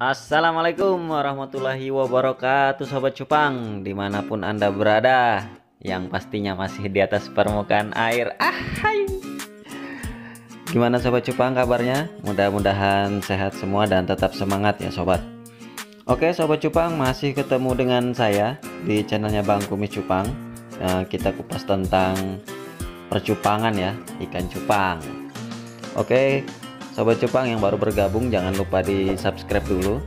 Assalamualaikum warahmatullahi wabarakatuh Sobat Cupang Dimanapun Anda berada Yang pastinya masih di atas permukaan air ah, hai. Gimana Sobat Cupang kabarnya? Mudah-mudahan sehat semua dan tetap semangat ya Sobat Oke Sobat Cupang masih ketemu dengan saya Di channelnya Bang Kumis Cupang eh, Kita kupas tentang percupangan ya Ikan cupang Oke Sobat Cupang yang baru bergabung jangan lupa di subscribe dulu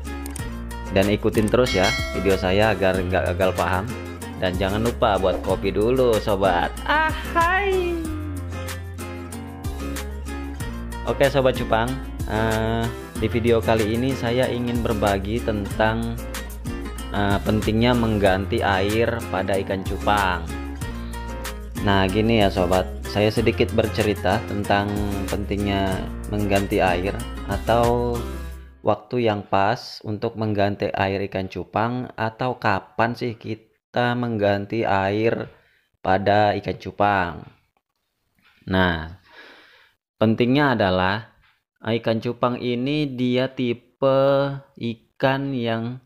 dan ikutin terus ya video saya agar nggak gagal paham dan jangan lupa buat kopi dulu sobat ahai oke sobat cupang uh, di video kali ini saya ingin berbagi tentang uh, pentingnya mengganti air pada ikan cupang nah gini ya sobat saya sedikit bercerita tentang pentingnya mengganti air atau waktu yang pas untuk mengganti air ikan cupang atau kapan sih kita mengganti air pada ikan cupang. Nah, pentingnya adalah ikan cupang ini dia tipe ikan yang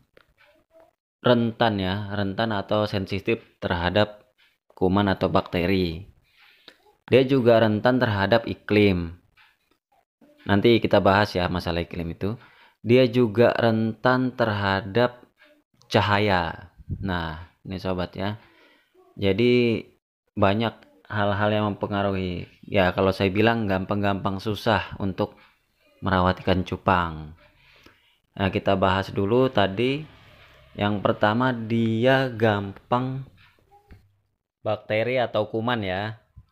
rentan ya, rentan atau sensitif terhadap kuman atau bakteri dia juga rentan terhadap iklim. Nanti kita bahas ya masalah iklim itu. Dia juga rentan terhadap cahaya. Nah, ini sobat ya. Jadi banyak hal-hal yang mempengaruhi. Ya, kalau saya bilang gampang-gampang susah untuk merawat ikan cupang. Nah, kita bahas dulu tadi yang pertama dia gampang bakteri atau kuman ya.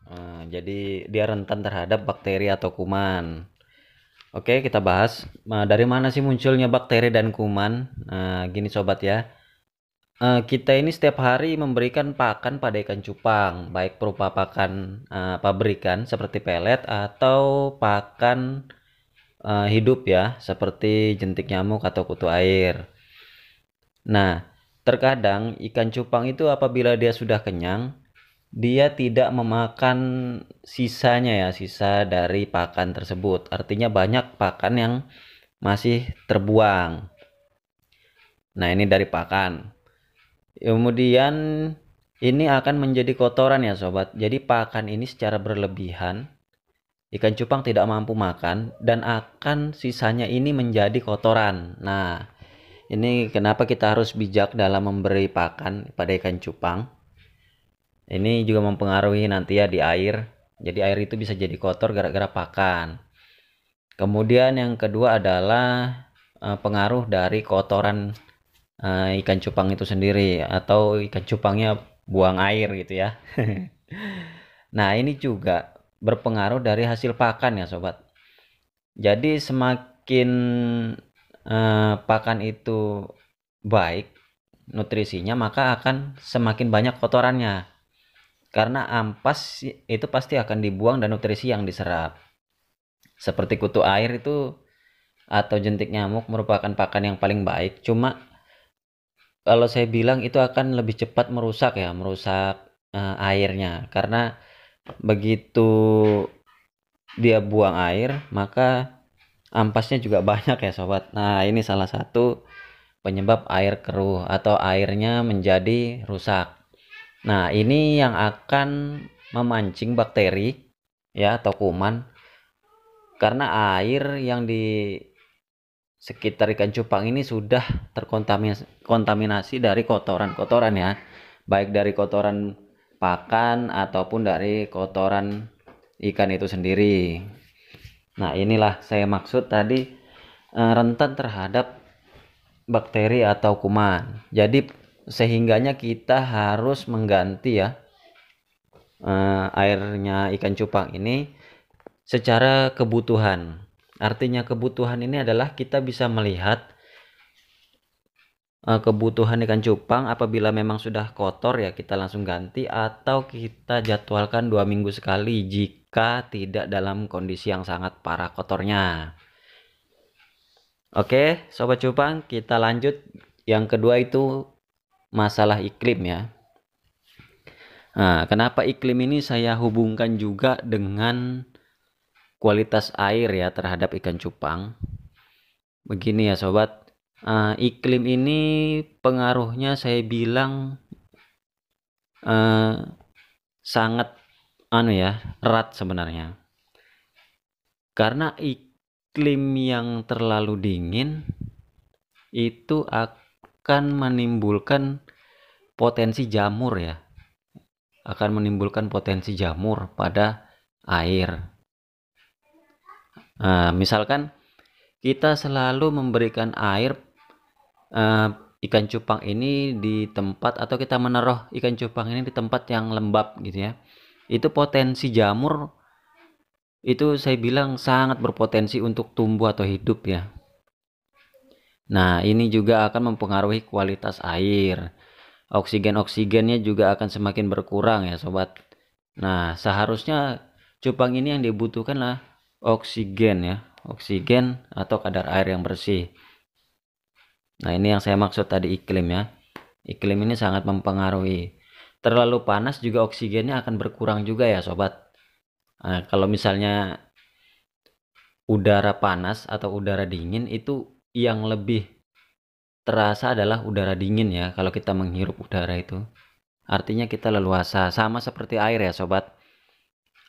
Eh, jadi dia rentan terhadap bakteri atau kuman. Oke, kita bahas nah, dari mana sih munculnya bakteri dan kuman. Nah, gini sobat ya. Uh, kita ini setiap hari memberikan pakan pada ikan cupang, baik berupa pakan uh, pabrikan seperti pelet atau pakan uh, hidup ya, seperti jentik nyamuk atau kutu air. Nah, terkadang ikan cupang itu apabila dia sudah kenyang, dia tidak memakan sisanya ya, sisa dari pakan tersebut. Artinya banyak pakan yang masih terbuang. Nah, ini dari pakan. Kemudian ini akan menjadi kotoran ya, sobat. Jadi pakan ini secara berlebihan ikan cupang tidak mampu makan dan akan sisanya ini menjadi kotoran. Nah, ini kenapa kita harus bijak dalam memberi pakan pada ikan cupang? ini juga mempengaruhi nanti ya di air jadi air itu bisa jadi kotor gara-gara pakan kemudian yang kedua adalah eh, pengaruh dari kotoran eh, ikan cupang itu sendiri atau ikan cupangnya buang air gitu ya nah ini juga berpengaruh dari hasil pakan ya sobat jadi semakin eh, pakan itu baik nutrisinya maka akan semakin banyak kotorannya karena ampas itu pasti akan dibuang dan nutrisi yang diserap. Seperti kutu air itu atau jentik nyamuk merupakan pakan yang paling baik. Cuma kalau saya bilang itu akan lebih cepat merusak ya, merusak uh, airnya karena begitu dia buang air maka ampasnya juga banyak ya sobat. Nah, ini salah satu penyebab air keruh atau airnya menjadi rusak. Nah, ini yang akan memancing bakteri ya atau kuman karena air yang di sekitar ikan cupang ini sudah terkontaminasi dari kotoran-kotoran ya baik dari kotoran pakan ataupun dari kotoran ikan itu sendiri nah inilah saya maksud tadi eh, rentan terhadap bakteri atau kuman jadi sehingganya kita harus mengganti ya eh, airnya ikan cupang ini secara kebutuhan artinya kebutuhan ini adalah kita bisa melihat eh, kebutuhan ikan cupang apabila memang sudah kotor ya kita langsung ganti atau kita jadwalkan dua minggu sekali jika tidak dalam kondisi yang sangat parah kotornya Oke sobat cupang kita lanjut yang kedua itu masalah iklim ya. Nah, kenapa iklim ini saya hubungkan juga dengan kualitas air ya terhadap ikan cupang? Begini ya sobat, uh, iklim ini pengaruhnya saya bilang uh, sangat anu ya erat sebenarnya. Karena iklim yang terlalu dingin itu akan akan menimbulkan potensi jamur ya akan menimbulkan potensi jamur pada air nah, misalkan kita selalu memberikan air eh, ikan cupang ini di tempat atau kita menaruh ikan cupang ini di tempat yang lembab gitu ya itu potensi jamur itu saya bilang sangat berpotensi untuk tumbuh atau hidup ya Nah, ini juga akan mempengaruhi kualitas air. Oksigen-oksigennya juga akan semakin berkurang ya, sobat. Nah, seharusnya cupang ini yang dibutuhkan lah oksigen ya, oksigen atau kadar air yang bersih. Nah, ini yang saya maksud tadi iklim ya. Iklim ini sangat mempengaruhi. Terlalu panas juga oksigennya akan berkurang juga ya, sobat. Nah, kalau misalnya udara panas atau udara dingin itu yang lebih terasa adalah udara dingin ya kalau kita menghirup udara itu. Artinya kita leluasa, sama seperti air ya sobat.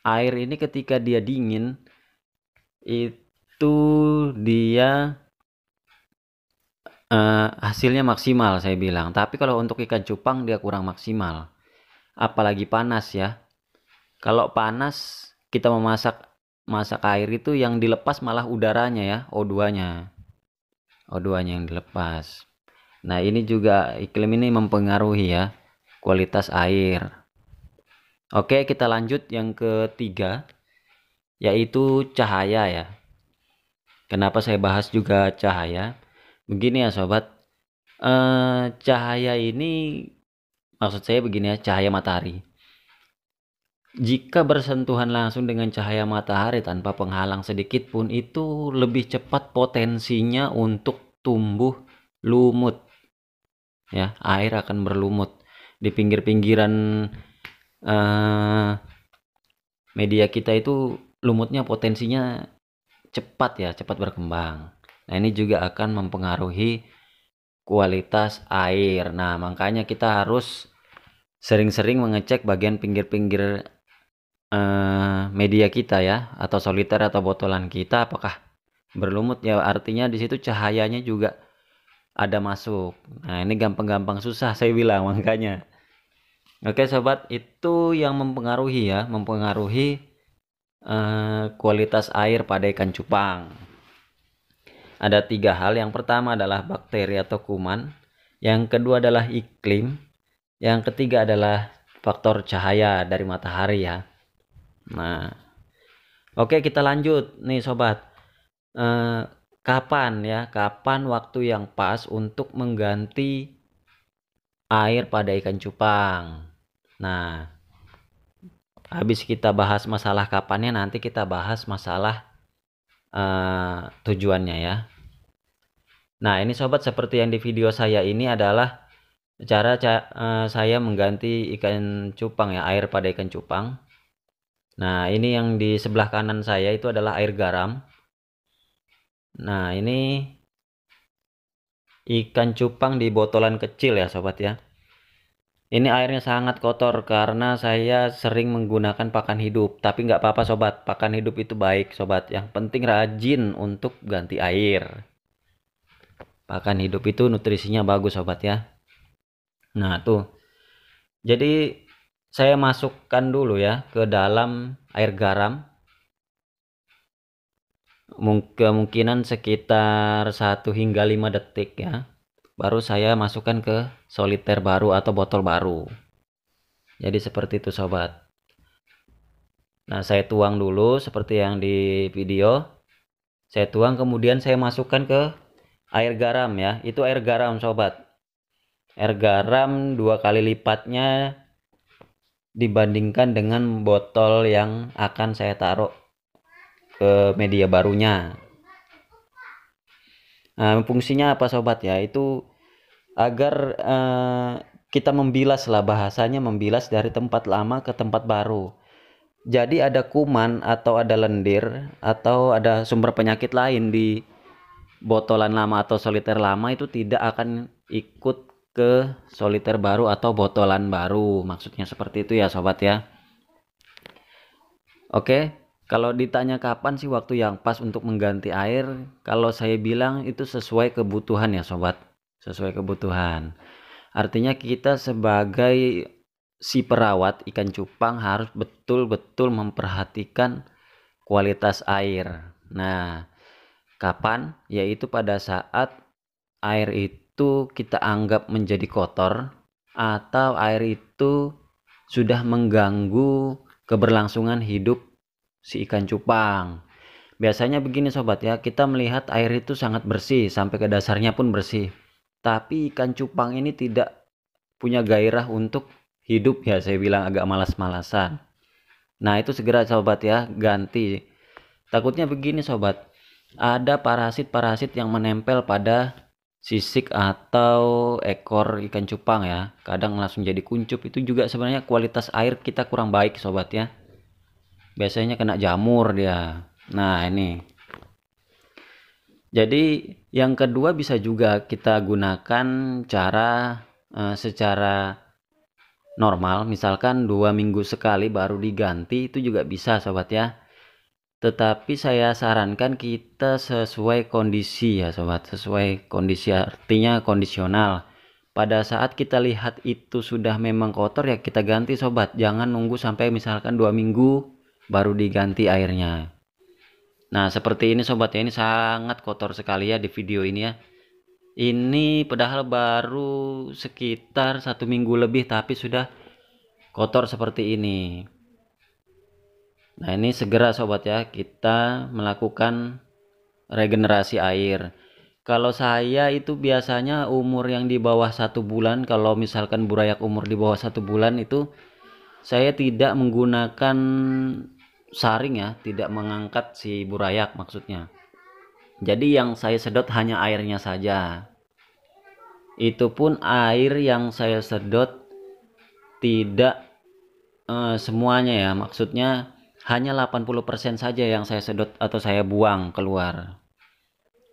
Air ini ketika dia dingin itu dia uh, hasilnya maksimal saya bilang. Tapi kalau untuk ikan cupang dia kurang maksimal. Apalagi panas ya. Kalau panas kita memasak masak air itu yang dilepas malah udaranya ya, O2-nya. O2-nya yang dilepas. Nah, ini juga iklim ini mempengaruhi ya kualitas air. Oke, kita lanjut yang ketiga yaitu cahaya ya. Kenapa saya bahas juga cahaya? Begini ya sobat, eh, cahaya ini maksud saya begini ya, cahaya matahari. Jika bersentuhan langsung dengan cahaya matahari tanpa penghalang sedikit pun itu lebih cepat potensinya untuk tumbuh lumut. Ya, air akan berlumut di pinggir-pinggiran uh, media kita itu lumutnya potensinya cepat ya, cepat berkembang. Nah, ini juga akan mempengaruhi kualitas air. Nah, makanya kita harus sering-sering mengecek bagian pinggir-pinggir Eh, media kita ya, atau soliter atau botolan kita apakah berlumut ya, artinya di situ cahayanya juga ada masuk. Nah, ini gampang-gampang susah saya bilang makanya. Oke sobat, itu yang mempengaruhi ya, mempengaruhi, uh, kualitas air pada ikan cupang. Ada tiga hal, yang pertama adalah bakteri atau kuman, yang kedua adalah iklim, yang ketiga adalah faktor cahaya dari matahari ya. Nah, oke kita lanjut nih sobat. Eh, kapan ya? Kapan waktu yang pas untuk mengganti air pada ikan cupang? Nah, habis kita bahas masalah kapannya, nanti kita bahas masalah eh, tujuannya ya. Nah, ini sobat seperti yang di video saya ini adalah cara eh, saya mengganti ikan cupang ya, air pada ikan cupang. Nah, ini yang di sebelah kanan saya itu adalah air garam. Nah, ini ikan cupang di botolan kecil ya, sobat ya. Ini airnya sangat kotor karena saya sering menggunakan pakan hidup. Tapi nggak apa-apa sobat, pakan hidup itu baik sobat. Yang penting rajin untuk ganti air. Pakan hidup itu nutrisinya bagus sobat ya. Nah tuh. Jadi saya masukkan dulu ya ke dalam air garam kemungkinan sekitar 1 hingga 5 detik ya baru saya masukkan ke soliter baru atau botol baru jadi seperti itu sobat nah saya tuang dulu seperti yang di video saya tuang kemudian saya masukkan ke air garam ya itu air garam sobat air garam dua kali lipatnya dibandingkan dengan botol yang akan saya taruh ke media barunya nah, fungsinya apa sobat ya itu agar eh, kita membilas lah bahasanya membilas dari tempat lama ke tempat baru jadi ada kuman atau ada lendir atau ada sumber penyakit lain di botolan lama atau soliter lama itu tidak akan ikut ke soliter baru atau botolan baru. Maksudnya seperti itu ya sobat ya. Oke, kalau ditanya kapan sih waktu yang pas untuk mengganti air, kalau saya bilang itu sesuai kebutuhan ya sobat. Sesuai kebutuhan. Artinya kita sebagai si perawat ikan cupang harus betul-betul memperhatikan kualitas air. Nah, kapan? Yaitu pada saat air itu itu kita anggap menjadi kotor atau air itu sudah mengganggu keberlangsungan hidup si ikan cupang. Biasanya begini sobat ya, kita melihat air itu sangat bersih sampai ke dasarnya pun bersih. Tapi ikan cupang ini tidak punya gairah untuk hidup ya, saya bilang agak malas-malasan. Nah, itu segera sobat ya, ganti. Takutnya begini sobat, ada parasit-parasit yang menempel pada sisik atau ekor ikan cupang ya. Kadang langsung jadi kuncup itu juga sebenarnya kualitas air kita kurang baik sobat ya. Biasanya kena jamur dia. Nah, ini. Jadi yang kedua bisa juga kita gunakan cara eh, secara normal misalkan dua minggu sekali baru diganti itu juga bisa sobat ya tetapi saya sarankan kita sesuai kondisi ya sobat sesuai kondisi artinya kondisional pada saat kita lihat itu sudah memang kotor ya kita ganti sobat jangan nunggu sampai misalkan dua minggu baru diganti airnya nah seperti ini sobat ya ini sangat kotor sekali ya di video ini ya ini padahal baru sekitar satu minggu lebih tapi sudah kotor seperti ini Nah, ini segera sobat ya, kita melakukan regenerasi air. Kalau saya itu biasanya umur yang di bawah satu bulan, kalau misalkan burayak umur di bawah satu bulan itu saya tidak menggunakan saring ya, tidak mengangkat si burayak maksudnya. Jadi yang saya sedot hanya airnya saja. Itu pun air yang saya sedot tidak eh, semuanya ya, maksudnya hanya 80% saja yang saya sedot atau saya buang keluar.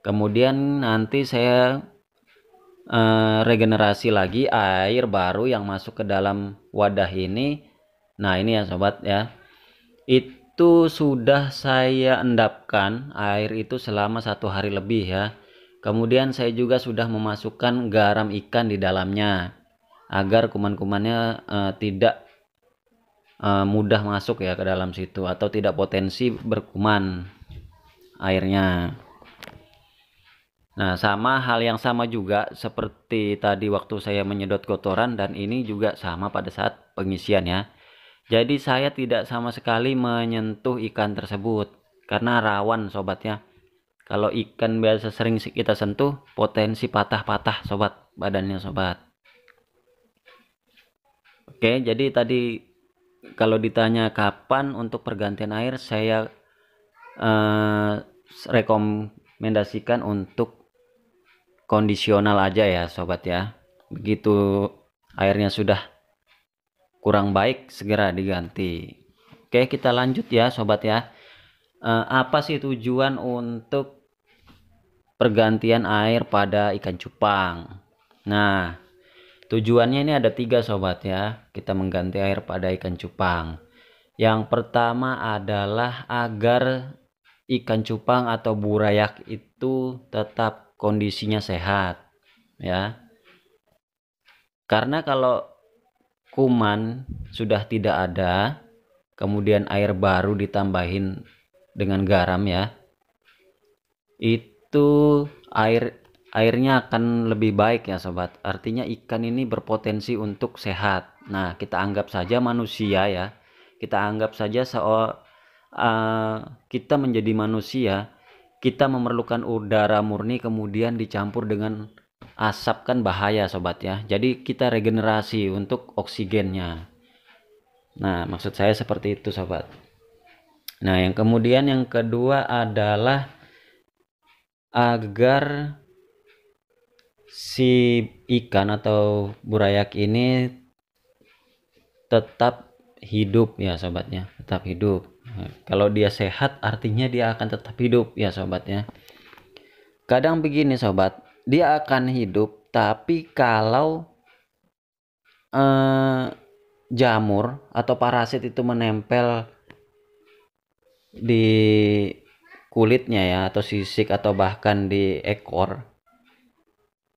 Kemudian nanti saya uh, regenerasi lagi air baru yang masuk ke dalam wadah ini. Nah, ini ya sobat ya. Itu sudah saya endapkan air itu selama satu hari lebih ya. Kemudian saya juga sudah memasukkan garam ikan di dalamnya agar kuman-kumannya uh, tidak uh, mudah masuk ya ke dalam situ atau tidak potensi berkuman airnya. Nah, sama hal yang sama juga seperti tadi waktu saya menyedot kotoran dan ini juga sama pada saat pengisian ya. Jadi saya tidak sama sekali menyentuh ikan tersebut karena rawan sobatnya. Kalau ikan biasa sering kita sentuh, potensi patah-patah sobat badannya sobat. Oke, jadi tadi kalau ditanya kapan untuk pergantian air saya eh, rekomendasikan untuk kondisional aja ya sobat ya begitu airnya sudah kurang baik segera diganti oke kita lanjut ya sobat ya eh, apa sih tujuan untuk pergantian air pada ikan cupang nah Tujuannya ini ada tiga sobat ya. Kita mengganti air pada ikan cupang. Yang pertama adalah agar ikan cupang atau burayak itu tetap kondisinya sehat ya. Karena kalau kuman sudah tidak ada, kemudian air baru ditambahin dengan garam ya. Itu air airnya akan lebih baik ya sobat artinya ikan ini berpotensi untuk sehat nah kita anggap saja manusia ya kita anggap saja soal uh, eh, kita menjadi manusia kita memerlukan udara murni kemudian dicampur dengan asap kan bahaya sobat ya jadi kita regenerasi untuk oksigennya nah maksud saya seperti itu sobat nah yang kemudian yang kedua adalah agar si ikan atau burayak ini tetap hidup ya sobatnya tetap hidup kalau dia sehat artinya dia akan tetap hidup ya sobatnya kadang begini sobat dia akan hidup tapi kalau eh, jamur atau parasit itu menempel di kulitnya ya atau sisik atau bahkan di ekor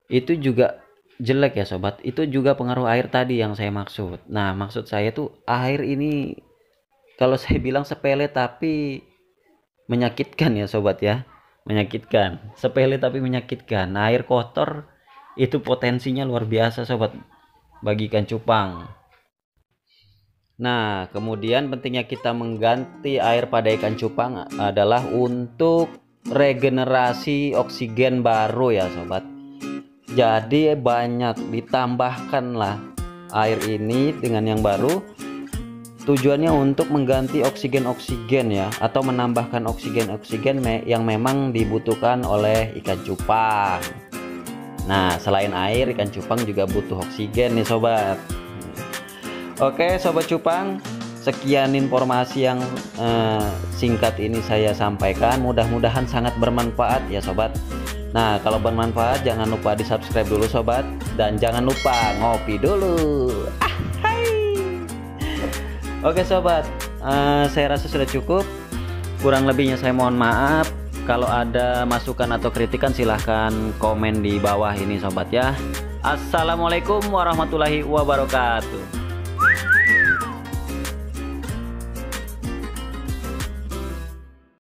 itu juga jelek ya sobat itu juga pengaruh air tadi yang saya maksud nah maksud saya tuh air ini kalau saya bilang sepele tapi menyakitkan ya sobat ya menyakitkan sepele tapi menyakitkan nah, air kotor itu potensinya luar biasa sobat bagikan cupang nah kemudian pentingnya kita mengganti air pada ikan cupang adalah untuk regenerasi oksigen baru ya sobat jadi banyak ditambahkanlah air ini dengan yang baru tujuannya untuk mengganti oksigen-oksigen ya atau menambahkan oksigen-oksigen yang memang dibutuhkan oleh ikan cupang nah selain air ikan cupang juga butuh oksigen nih sobat oke sobat cupang sekian informasi yang eh, singkat ini saya sampaikan mudah-mudahan sangat bermanfaat ya sobat Nah, kalau bermanfaat jangan lupa di-subscribe dulu sobat dan jangan lupa ngopi dulu. Ah, hai. Oke sobat, uh, saya rasa sudah cukup. Kurang lebihnya saya mohon maaf. Kalau ada masukan atau kritikan silahkan komen di bawah ini sobat ya. Assalamualaikum warahmatullahi wabarakatuh.